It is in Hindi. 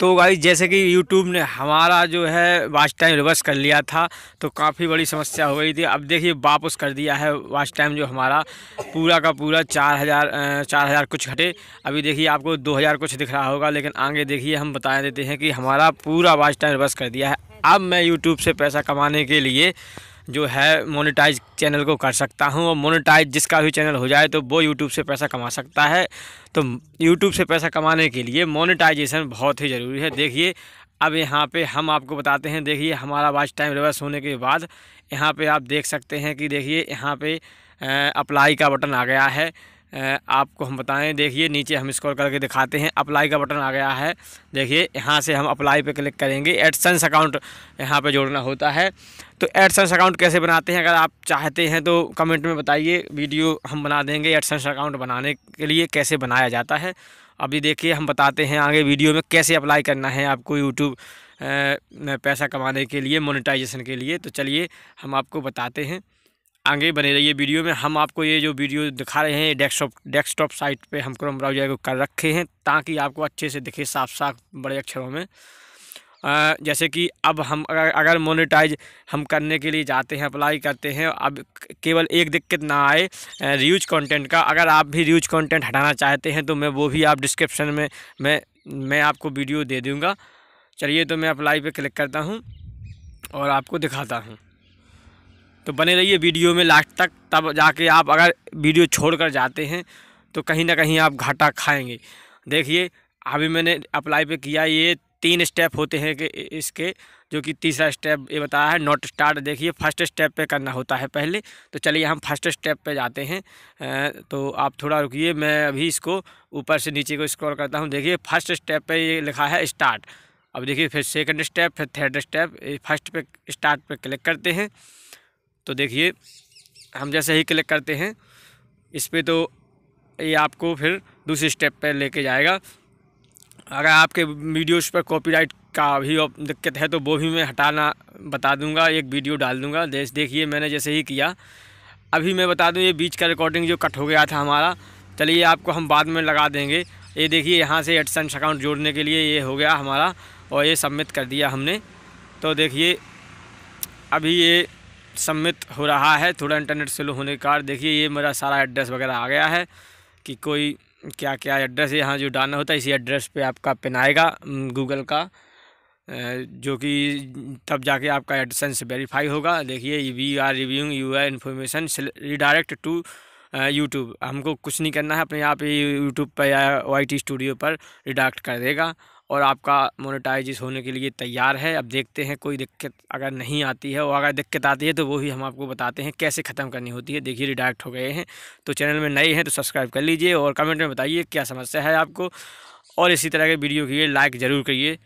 तो भाई जैसे कि YouTube ने हमारा जो है वाच टाइम रिवर्स कर लिया था तो काफ़ी बड़ी समस्या हो गई थी अब देखिए वापस कर दिया है वाच टाइम जो हमारा पूरा का पूरा चार हज़ार चार हज़ार कुछ घटे अभी देखिए आपको दो हज़ार कुछ दिख रहा होगा लेकिन आगे देखिए हम बता देते हैं कि हमारा पूरा वाच टाइम रिवर्स कर दिया है अब मैं यूट्यूब से पैसा कमाने के लिए जो है मोनेटाइज चैनल को कर सकता हूँ और मोनेटाइज जिसका भी चैनल हो जाए तो वो यूट्यूब से पैसा कमा सकता है तो यूट्यूब से पैसा कमाने के लिए मोनेटाइजेशन बहुत ही ज़रूरी है देखिए अब यहाँ पे हम आपको बताते हैं देखिए हमारा वाच टाइम रिवर्स होने के बाद यहाँ पे आप देख सकते हैं कि देखिए यहाँ पे अप्लाई का बटन आ गया है आपको हम बताएं देखिए नीचे हम स्क्रॉल करके दिखाते हैं अप्लाई का बटन आ गया है देखिए यहाँ से हम अप्लाई पे क्लिक करेंगे एडसेंस अकाउंट यहाँ पे जोड़ना होता है तो एडसेंस अकाउंट कैसे बनाते हैं अगर आप चाहते हैं तो कमेंट में बताइए वीडियो हम बना देंगे एडसेंस अकाउंट बनाने के लिए कैसे बनाया जाता है अभी देखिए हम बताते हैं आगे वीडियो में कैसे अप्लाई करना है आपको यूट्यूब पैसा कमाने के लिए मोनिटाइजेशन के लिए तो चलिए हम आपको बताते हैं आगे बने रहिए वीडियो में हम आपको ये जो वीडियो दिखा रहे हैं डेस्कटॉप डेस्कटॉप साइट पे हम क्रोम ब्राउजर को कर रखे हैं ताकि आपको अच्छे से दिखे साफ साफ बड़े अक्षरों में आ, जैसे कि अब हम अगर अगर मोनेटाइज हम करने के लिए जाते हैं अप्लाई करते हैं अब केवल एक दिक्कत ना आए रीयूज कंटेंट का अगर आप भी रीयूज कंटेंट हटाना चाहते हैं तो मैं वो भी आप डिस्क्रिप्शन में मैं मैं आपको वीडियो दे दूँगा चलिए तो मैं अप्लाई पर क्लिक करता हूँ और आपको दिखाता हूँ तो बने रहिए वीडियो में लास्ट तक तब जाके आप अगर वीडियो छोड़ कर जाते हैं तो कहीं ना कहीं आप घाटा खाएंगे देखिए अभी मैंने अप्लाई पे किया ये तीन स्टेप होते हैं कि इसके जो कि तीसरा स्टेप ये बताया है नॉट स्टार्ट देखिए फर्स्ट स्टेप पे करना होता है पहले तो चलिए हम फर्स्ट स्टेप पे जाते हैं तो आप थोड़ा रुकिए मैं अभी इसको ऊपर से नीचे को स्क्रॉल करता हूँ देखिए फर्स्ट स्टेप पे ये लिखा है स्टार्ट अब देखिए फिर सेकंड स्टेप फिर थर्ड स्टेप फर्स्ट पे स्टार्ट पे क्लिक करते हैं तो देखिए हम जैसे ही क्लिक करते हैं इस पर तो ये आपको फिर दूसरे स्टेप पर लेके जाएगा अगर आपके वीडियोस पर कॉपीराइट का भी दिक्कत है तो वो भी मैं हटाना बता दूंगा एक वीडियो डाल दूंगा देखिए मैंने जैसे ही किया अभी मैं बता दूं ये बीच का रिकॉर्डिंग जो कट हो गया था हमारा चलिए आपको हम बाद में लगा देंगे ये देखिए यहाँ से एडसेंस अकाउंट जोड़ने के लिए ये हो गया हमारा और ये सबमिट कर दिया हमने तो देखिए अभी ये सम्मित हो रहा है थोड़ा इंटरनेट स्लो होने के कारण देखिए ये मेरा सारा एड्रेस वगैरह आ गया है कि कोई क्या क्या एड्रेस यहाँ जो डालना होता है इसी एड्रेस पे आपका पिन आएगा गूगल का जो कि तब जाके आपका एडसेंस वेरीफाई होगा देखिए we are reviewing your information redirect to YouTube हमको कुछ नहीं करना है अपने आप ही यूट्यूब पर या वाई टी स्टूडियो पर रिडायरेक्ट कर देगा और आपका मोनेटाइज होने के लिए तैयार है अब देखते हैं कोई दिक्कत अगर नहीं आती है और अगर दिक्कत आती है तो वो हम आपको बताते हैं कैसे ख़त्म करनी होती है देखिए रिडायरेक्ट हो गए हैं तो चैनल में नए हैं तो सब्सक्राइब कर लीजिए और कमेंट में बताइए क्या समस्या है आपको और इसी तरह के वीडियो के लिए लाइक ज़रूर करिए